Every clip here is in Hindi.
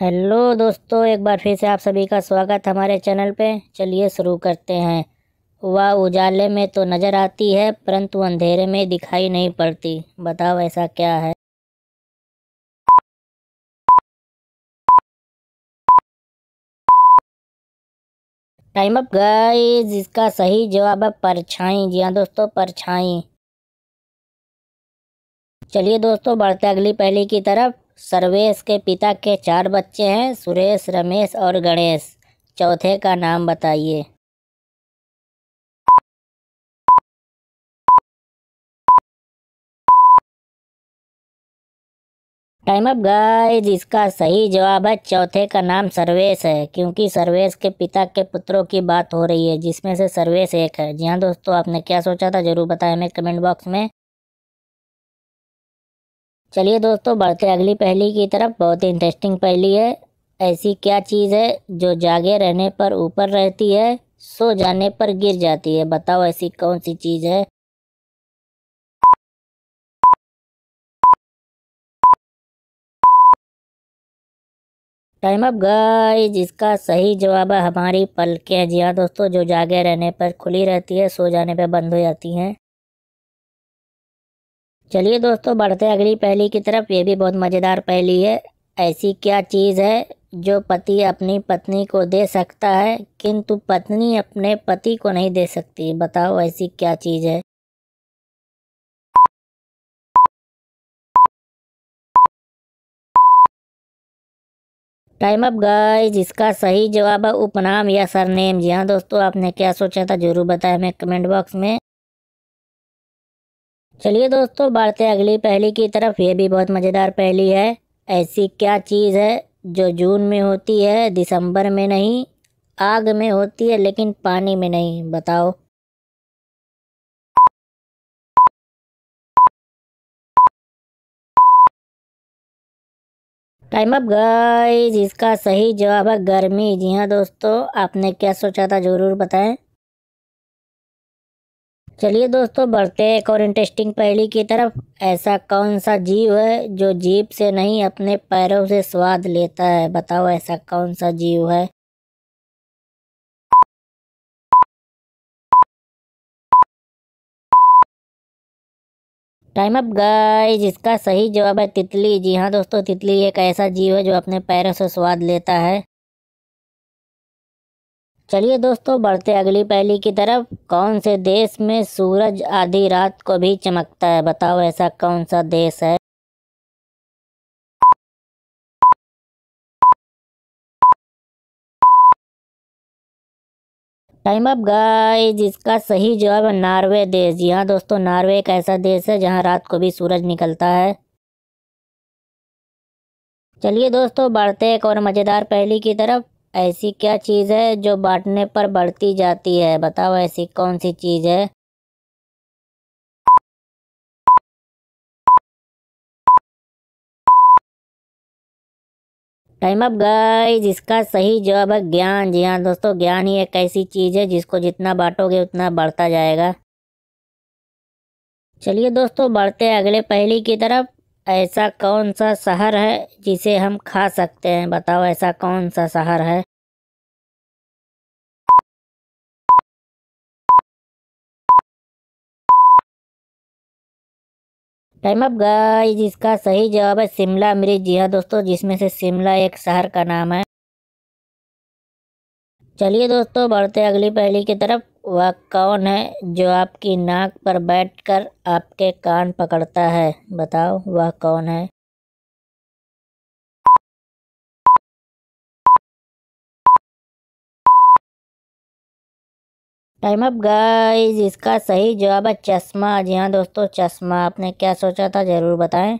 हेलो दोस्तों एक बार फिर से आप सभी का स्वागत हमारे चैनल पे चलिए शुरू करते हैं वह उजाले में तो नज़र आती है परंतु अंधेरे में दिखाई नहीं पड़ती बताओ ऐसा क्या है टाइम अप गाइस इसका सही जवाब है परछाई जी हाँ दोस्तों परछाई चलिए दोस्तों बढ़ते अगली पहली की तरफ सर्वेश के पिता के चार बच्चे हैं सुरेश रमेश और गणेश चौथे का नाम बताइए टाइम अप गाइस इसका सही जवाब है चौथे का नाम सर्वेश है क्योंकि सर्वेश के पिता के पुत्रों की बात हो रही है जिसमें से सर्वेश एक है जी हाँ दोस्तों आपने क्या सोचा था जरूर बताएं हमें कमेंट बॉक्स में चलिए दोस्तों बढ़ते अगली पहली की तरफ बहुत ही इंटरेस्टिंग पहली है ऐसी क्या चीज़ है जो जागे रहने पर ऊपर रहती है सो जाने पर गिर जाती है बताओ ऐसी कौन सी चीज़ है टाइम अप गाइज इसका सही जवाब है हमारी पलकें जी हाँ दोस्तों जो जागे रहने पर खुली रहती है सो जाने पर बंद हो जाती हैं चलिए दोस्तों बढ़ते अगली पहली की तरफ ये भी बहुत मज़ेदार पहली है ऐसी क्या चीज़ है जो पति अपनी पत्नी को दे सकता है किंतु पत्नी अपने पति को नहीं दे सकती बताओ ऐसी क्या चीज़ है टाइम अप गाइज इसका सही जवाब है उपनाम या सरनेम जी हाँ दोस्तों आपने क्या सोचा था जरूर बताएं हमें कमेंट बॉक्स में चलिए दोस्तों बढ़ते अगली पहली की तरफ ये भी बहुत मज़ेदार पहली है ऐसी क्या चीज़ है जो जून में होती है दिसंबर में नहीं आग में होती है लेकिन पानी में नहीं बताओ टाइम अप गाइस इसका सही जवाब है गर्मी जी हाँ दोस्तों आपने क्या सोचा था ज़रूर बताएं चलिए दोस्तों बढ़ते हैं एक और इंटरेस्टिंग पहली की तरफ ऐसा कौन सा जीव है जो जीप से नहीं अपने पैरों से स्वाद लेता है बताओ ऐसा कौन सा जीव है टाइम अप गाइस इसका सही जवाब है तितली जी हाँ दोस्तों तितली एक ऐसा जीव है जो अपने पैरों से स्वाद लेता है चलिए दोस्तों बढ़ते अगली पहली की तरफ कौन से देश में सूरज आधी रात को भी चमकता है बताओ ऐसा कौन सा देश है टाइम अप गाइस इसका सही जवाब है नॉर्वे देश जी हाँ दोस्तों नॉर्वे एक ऐसा देश है जहाँ रात को भी सूरज निकलता है चलिए दोस्तों बढ़ते एक और मज़ेदार पहली की तरफ ऐसी क्या चीज़ है जो बांटने पर बढ़ती जाती है बताओ ऐसी कौन सी चीज़ है टाइम अप गाइस इसका सही जवाब है ज्ञान जी हाँ दोस्तों ज्ञान ही एक ऐसी चीज़ है जिसको जितना बांटोगे उतना बढ़ता जाएगा चलिए दोस्तों बढ़ते हैं अगले पहली की तरफ ऐसा कौन सा शहर है जिसे हम खा सकते हैं बताओ ऐसा कौन सा शहर है टाइम अप गाइस इसका सही जवाब है शिमला मिर्च जी हाँ दोस्तों जिसमें से शिमला एक शहर का नाम है चलिए दोस्तों बढ़ते अगली पहली की तरफ वह कौन है जो आपकी नाक पर बैठकर आपके कान पकड़ता है बताओ वह कौन है टाइम अप गाइस इसका सही जवाब है चश्मा जी हाँ दोस्तों चश्मा आपने क्या सोचा था ज़रूर बताएं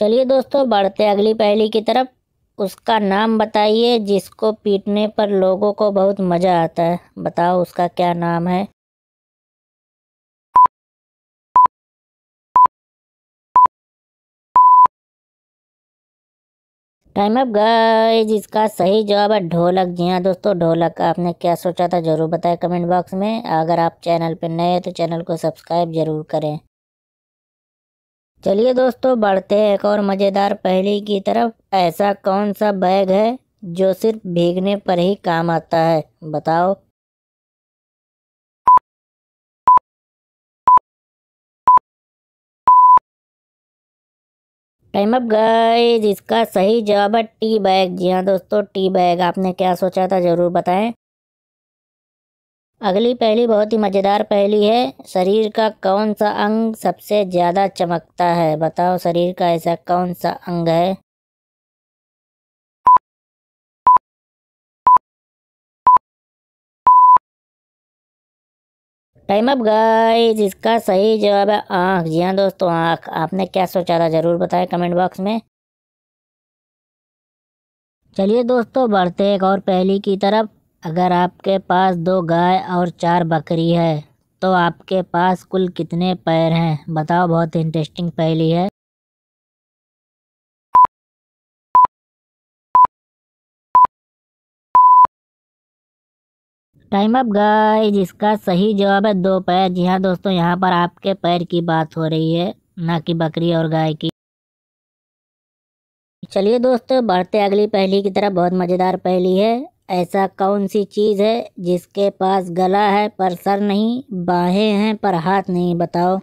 चलिए दोस्तों बढ़ते अगली पहली की तरफ उसका नाम बताइए जिसको पीटने पर लोगों को बहुत मज़ा आता है बताओ उसका क्या नाम है टाइम अप गाइज इसका सही जवाब है ढोलक जी हाँ दोस्तों ढोलक आपने क्या सोचा था ज़रूर बताएं कमेंट बॉक्स में अगर आप चैनल पर नए हैं तो चैनल को सब्सक्राइब ज़रूर करें चलिए दोस्तों बढ़ते हैं एक और मज़ेदार पहली की तरफ ऐसा कौन सा बैग है जो सिर्फ भीगने पर ही काम आता है बताओ टाइम अप गाइस इसका सही जवाब है टी बैग जी हाँ दोस्तों टी बैग आपने क्या सोचा था ज़रूर बताएं अगली पहली बहुत ही मज़ेदार पहली है शरीर का कौन सा अंग सबसे ज़्यादा चमकता है बताओ शरीर का ऐसा कौन सा अंग है टाइम अप गाइस इसका सही जवाब है आँख जी हाँ दोस्तों आँख आपने क्या सोचा था ज़रूर बताएं कमेंट बॉक्स में चलिए दोस्तों बढ़ते एक और पहली की तरफ अगर आपके पास दो गाय और चार बकरी है तो आपके पास कुल कितने पैर हैं बताओ बहुत इंटरेस्टिंग पहली है टाइम अप गाय जिसका सही जवाब है दो पैर जी हाँ दोस्तों यहाँ पर आपके पैर की बात हो रही है ना कि बकरी और गाय की चलिए दोस्तों बढ़ते अगली पहली की तरह बहुत मज़ेदार पहली है ऐसा कौन सी चीज़ है जिसके पास गला है पर सर नहीं बाहें हैं पर हाथ नहीं बताओ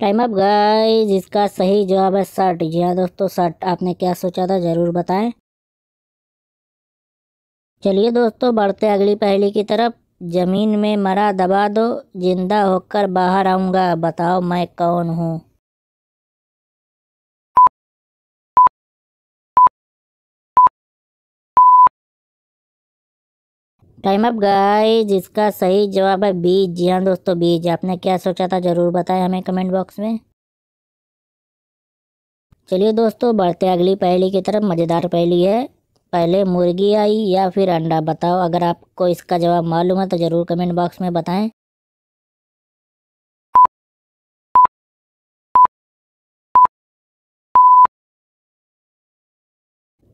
टाइम अप गाइस इसका सही जवाब है सट जी हाँ दोस्तों सट आपने क्या सोचा था ज़रूर बताएं चलिए दोस्तों बढ़ते अगली पहली की तरफ ज़मीन में मरा दबा दो जिंदा होकर बाहर आऊंगा बताओ मैं कौन हूँ टाइम अप गाइस जिसका सही जवाब है बीज जी हाँ दोस्तों बीज आपने क्या सोचा था ज़रूर बताएं हमें कमेंट बॉक्स में चलिए दोस्तों बढ़ते अगली पहली की तरफ मज़ेदार पहली है पहले मुर्गी आई या फिर अंडा बताओ अगर आपको इसका जवाब मालूम है तो ज़रूर कमेंट बॉक्स में बताएं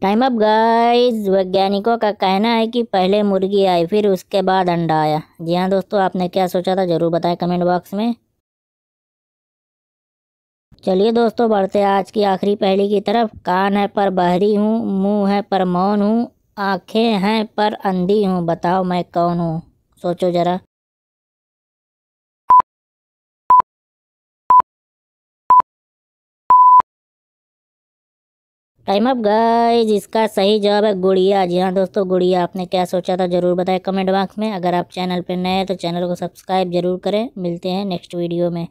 टाइम अप गाइस वैज्ञानिकों का कहना है कि पहले मुर्गी आई फिर उसके बाद अंडा आया जी हाँ दोस्तों आपने क्या सोचा था ज़रूर बताएं कमेंट बॉक्स में चलिए दोस्तों बढ़ते आज की आखिरी पहली की तरफ कान है पर बहरी हूँ मुंह है पर मौन हूँ आँखें हैं पर अंधी हूँ बताओ मैं कौन हूँ सोचो ज़रा टाइम अप गाइज इसका सही जवाब है गुड़िया जी हाँ दोस्तों गुड़िया आपने क्या सोचा था ज़रूर बताएं कमेंट बॉक्स में अगर आप चैनल पर नए हैं तो चैनल को सब्सक्राइब जरूर करें मिलते हैं नेक्स्ट वीडियो में